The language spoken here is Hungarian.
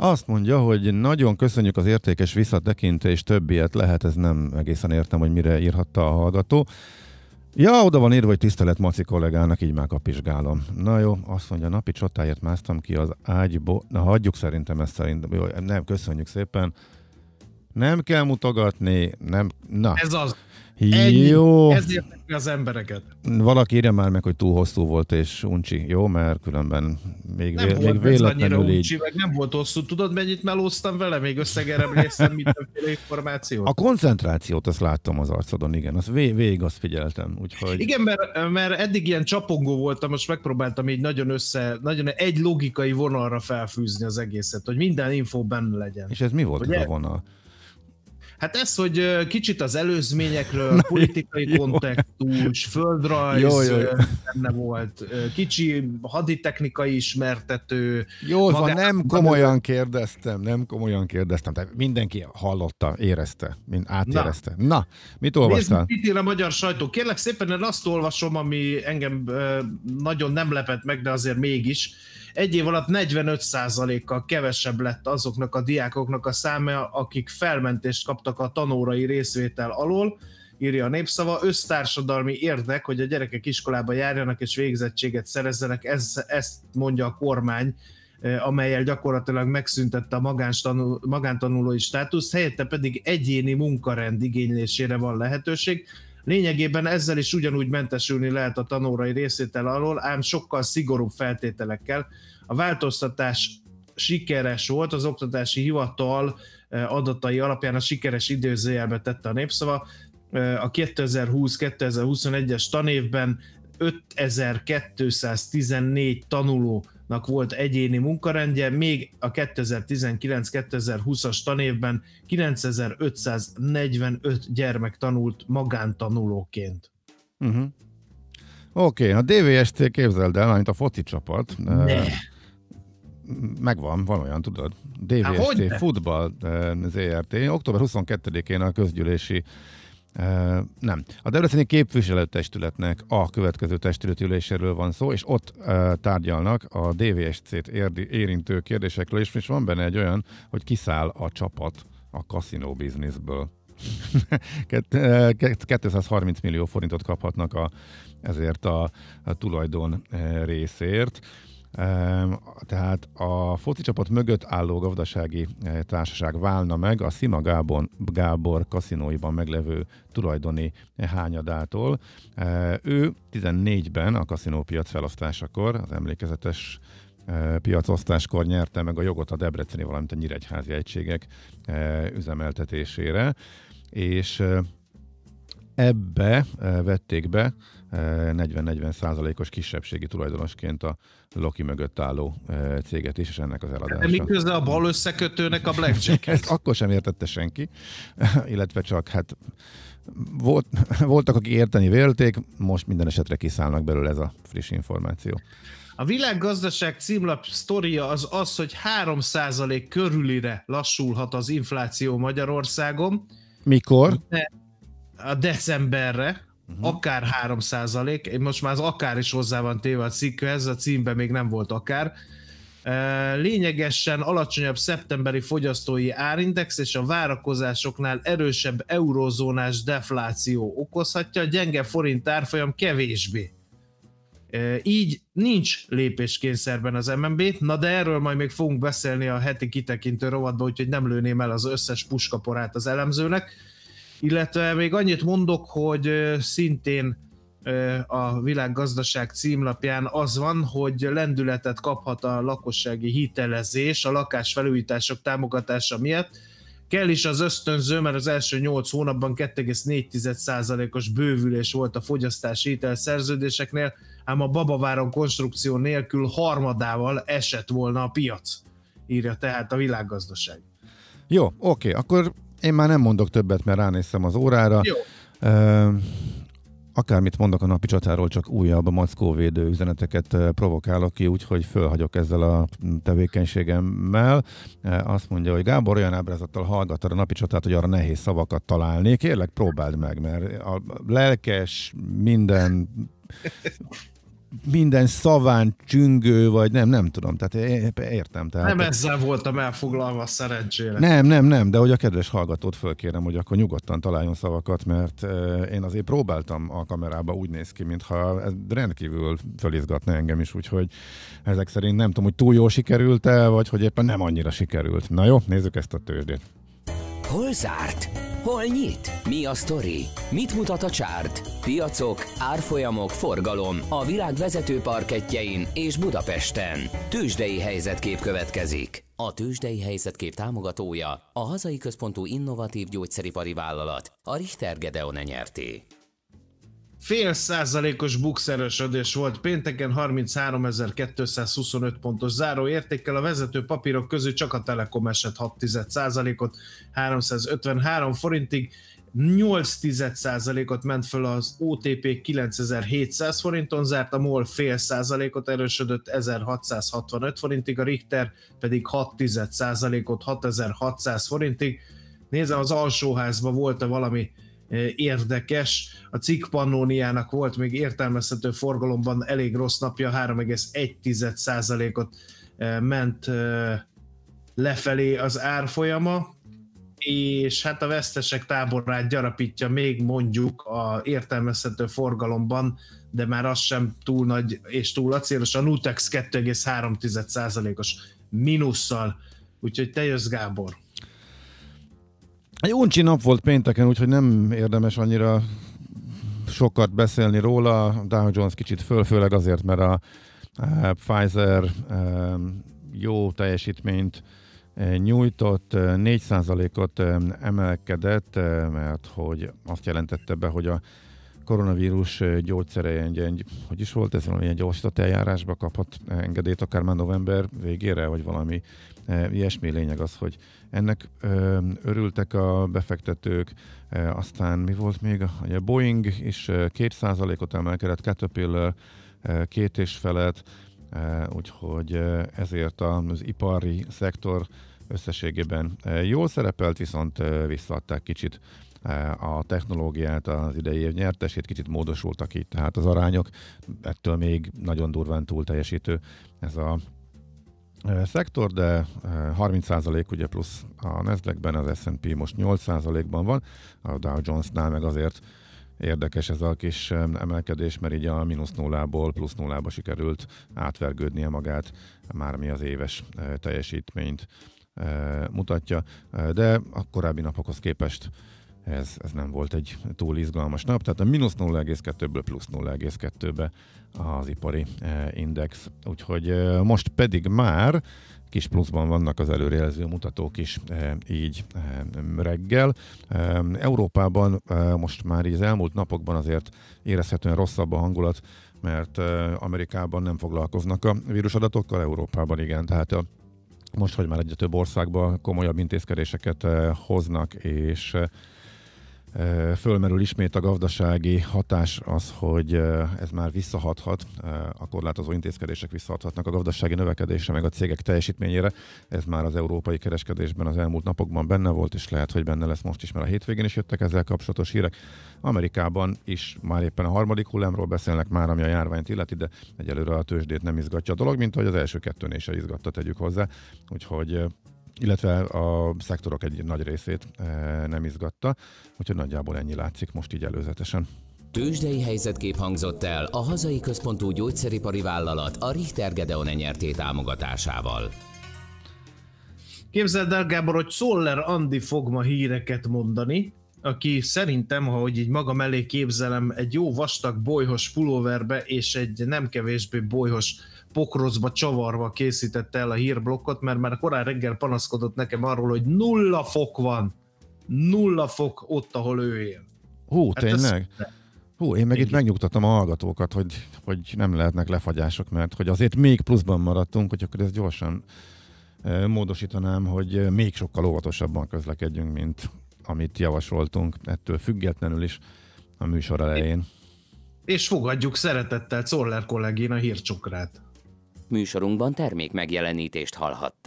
Azt mondja, hogy nagyon köszönjük az értékes visszatekintés, többiet lehet, ez nem egészen értem, hogy mire írhatta a hallgató. Ja, oda van írva, hogy tisztelet Maci kollégának, így már kapizsgálom. Na jó, azt mondja, napi csatáért másztam ki az ágyból. Na, hagyjuk szerintem ezt szerintem. Jó, nem, köszönjük szépen nem kell mutogatni, nem, na. Ez az. Ennyi. Jó. Ez az embereket. Valaki írja már meg, hogy túl hosszú volt és uncsi, jó? Mert különben még, nem vé- volt még véletlenül így. Uncsi, meg nem volt hosszú. Tudod, mennyit melóztam vele? Még részem mindenféle információt. A koncentrációt azt láttam az arcodon, igen. Azt vé- végig azt figyeltem. Úgyhogy... Igen, mert, mert, eddig ilyen csapongó voltam, most megpróbáltam így nagyon össze, nagyon egy logikai vonalra felfűzni az egészet, hogy minden info benne legyen. És ez mi volt Ugye? ez a vonal? Hát ez, hogy kicsit az előzményekről, Na, politikai jó. kontextus, földrajz jó, jó, jó. benne volt, kicsi haditechnikai ismertető. Jó, magán... van, nem komolyan kérdeztem, nem komolyan kérdeztem. Tehát mindenki hallotta, érezte, mind átérezte. Na, Na mit olvastál? Nézd, mit ír a magyar sajtó? Kérlek szépen, én azt olvasom, ami engem nagyon nem lepett meg, de azért mégis egy év alatt 45%-kal kevesebb lett azoknak a diákoknak a száma, akik felmentést kaptak a tanórai részvétel alól, írja a népszava, össztársadalmi érdek, hogy a gyerekek iskolába járjanak és végzettséget szerezzenek, ez, ezt mondja a kormány, eh, amelyel gyakorlatilag megszüntette a magántanulói státuszt, helyette pedig egyéni munkarend igénylésére van lehetőség. Lényegében ezzel is ugyanúgy mentesülni lehet a tanórai részétel alól, ám sokkal szigorúbb feltételekkel. A változtatás sikeres volt, az oktatási hivatal eh, adatai alapján a sikeres időzőjelbe tette a népszava. Eh, a 2020-2021-es tanévben 5214 tanuló nak volt egyéni munkarendje, még a 2019-2020-as tanévben 9545 gyermek tanult magántanulóként. Uh-huh. Oké, okay, a DVST képzeld el, mint a foci csapat. Ne. Megvan, van olyan, tudod. DVST Há, Futball ZRT. Október 22-én a közgyűlési Uh, nem. A Debreceni képviselőtestületnek a következő testületüléséről van szó, és ott uh, tárgyalnak a DVSC-t érintő kérdésekről, és most van benne egy olyan, hogy kiszáll a csapat a kaszinó bizniszből. 230 millió forintot kaphatnak a, ezért a, a tulajdon részért. Ehm, tehát a foci csapat mögött álló gazdasági eh, társaság válna meg a Szima Gábor, Gábor kaszinóiban meglevő tulajdoni eh, hányadától. Eh, ő 14-ben a kaszinópiac felosztásakor, az emlékezetes piacosztáskor nyerte meg a jogot a Debreceni, valamint a Nyíregyházi egységek üzemeltetésére, és ebbe eh, vették be 40-40 eh, százalékos kisebbségi tulajdonosként a Loki mögött álló eh, céget is, és ennek az eladása. De mi a bal összekötőnek a blackjack Ezt akkor sem értette senki, illetve csak hát volt, voltak, akik érteni vélték, most minden esetre kiszállnak belőle ez a friss információ. A világgazdaság címlap sztoria az az, hogy 3% körülire lassulhat az infláció Magyarországon. Mikor? De a decemberre, Uh-huh. Akár 3 százalék, most már az akár is hozzá van téve a cikkhez, a címben még nem volt akár. Lényegesen alacsonyabb szeptemberi fogyasztói árindex és a várakozásoknál erősebb eurozónás defláció okozhatja, a gyenge forint árfolyam kevésbé. Így nincs lépéskényszerben az MNB, na de erről majd még fogunk beszélni a heti kitekintő rovatban, úgyhogy nem lőném el az összes puskaporát az elemzőnek illetve még annyit mondok, hogy szintén a világgazdaság címlapján az van, hogy lendületet kaphat a lakossági hitelezés a lakásfelújítások támogatása miatt. Kell is az ösztönző, mert az első 8 hónapban 2,4%-os bővülés volt a fogyasztási hitelszerződéseknél, ám a babaváron konstrukció nélkül harmadával esett volna a piac, írja tehát a világgazdaság. Jó, oké, akkor én már nem mondok többet, mert ránéztem az órára. Jó. akármit mondok a napi csatáról, csak újabb mackóvédő üzeneteket provokálok ki, úgyhogy fölhagyok ezzel a tevékenységemmel. Azt mondja, hogy Gábor olyan ábrázattal hallgatta a napi csatát, hogy arra nehéz szavakat találni. Kérlek, próbáld meg, mert a lelkes, minden minden szaván csüngő, vagy nem, nem tudom, tehát értem. Tehát, nem ezzel voltam elfoglalva, szerencsére. Nem, nem, nem, de hogy a kedves hallgatót fölkérem, hogy akkor nyugodtan találjon szavakat, mert én azért próbáltam a kamerába, úgy néz ki, mintha ez rendkívül fölizgatna engem is, úgyhogy ezek szerint nem tudom, hogy túl jól sikerült-e, vagy hogy éppen nem annyira sikerült. Na jó, nézzük ezt a tőzsdét. Hol zárt? Hol nyit? Mi a sztori? Mit mutat a csárt? Piacok, árfolyamok, forgalom a világ vezető parketjein és Budapesten. Tősdei helyzetkép következik. A tőzsdei helyzetkép támogatója a hazai központú innovatív gyógyszeripari vállalat, a Richter Gedeon nyerté. Fél százalékos bukszerösödés volt pénteken 33.225 pontos záró értékkel a vezető papírok közül csak a Telekom esett 6 ot 353 forintig, 8 százalékot ment föl az OTP 9700 forinton zárt, a MOL fél százalékot erősödött 1665 forintig, a Richter pedig 6 ot 6600 forintig. Nézze, az alsóházban volt-e valami érdekes. A cikk Pannoniának volt még értelmezhető forgalomban elég rossz napja, 3,1%-ot ment lefelé az árfolyama, és hát a vesztesek táborát gyarapítja még mondjuk a értelmezhető forgalomban, de már az sem túl nagy és túl acélos, a Nutex 2,3%-os minusszal. Úgyhogy te jössz, Gábor. Egy uncsi nap volt pénteken, úgyhogy nem érdemes annyira sokat beszélni róla. Dow Jones kicsit föl, főleg azért, mert a, Pfizer e, jó teljesítményt e, nyújtott, 4%-ot e, emelkedett, mert hogy azt jelentette be, hogy a koronavírus gyógyszere egy, egy, hogy is volt ez, valami, ilyen gyorsított eljárásba kaphat engedélyt akár már november végére, vagy valami e, ilyesmi lényeg az, hogy ennek e, örültek a befektetők, e, aztán mi volt még? A Boeing is két százalékot emelkedett, Caterpillar két és felet, úgyhogy ezért az ipari szektor összességében jól szerepelt, viszont visszaadták kicsit E, a technológiát, az idei év nyertesét, kicsit módosultak itt, tehát az arányok ettől még nagyon durván túl teljesítő ez a e, szektor, de 30% e, ugye plusz a Nasdaqben, az S&P most 8%-ban van, a Dow jones meg azért érdekes ez a kis emelkedés, mert így a mínusz nullából plusz nullába sikerült átvergődnie magát, már mi az éves teljesítményt mutatja, de a korábbi napokhoz képest ez, ez nem volt egy túl izgalmas nap, tehát a mínusz 0,2-ből plusz 0,2-be az ipari e, index. Úgyhogy e, most pedig már kis pluszban vannak az előrejelző mutatók is e, így reggel. Európában most már így az elmúlt napokban azért érezhetően rosszabb a hangulat, mert Amerikában nem foglalkoznak a vírusadatokkal, Európában igen, tehát a most, hogy már egyre több országban komolyabb intézkedéseket hoznak, és Fölmerül ismét a gazdasági hatás az, hogy ez már visszahathat, a korlátozó intézkedések visszahathatnak a gazdasági növekedésre, meg a cégek teljesítményére. Ez már az európai kereskedésben az elmúlt napokban benne volt, és lehet, hogy benne lesz most is, mert a hétvégén is jöttek ezzel kapcsolatos hírek. Amerikában is már éppen a harmadik hullámról beszélnek már, ami a járványt illeti, de egyelőre a tőzsdét nem izgatja a dolog, mint ahogy az első kettőnél se izgatta, tegyük hozzá. Úgyhogy illetve a szektorok egy nagy részét eh, nem izgatta, úgyhogy nagyjából ennyi látszik most így előzetesen. Tőzsdei helyzetkép hangzott el a hazai központú gyógyszeripari vállalat a Richter Gedeon enyerté támogatásával. Képzeld el, Gábor, hogy Szoller Andi fog ma híreket mondani, aki szerintem, ahogy így magam elé képzelem, egy jó vastag bolyhos pulóverbe és egy nem kevésbé bolyhos pokrozba csavarva készítette el a hírblokkot, mert már korán reggel panaszkodott nekem arról, hogy nulla fok van. Nulla fok ott, ahol ő él. Hú, hát tényleg? Hú, én meg Igen. itt megnyugtatom a hallgatókat, hogy, hogy nem lehetnek lefagyások, mert hogy azért még pluszban maradtunk, hogy akkor ezt gyorsan eh, módosítanám, hogy eh, még sokkal óvatosabban közlekedjünk, mint amit javasoltunk ettől függetlenül is a műsor elején. És fogadjuk szeretettel Czoller kollégén a hírcsokrát. Műsorunkban termék megjelenítést hallhatta.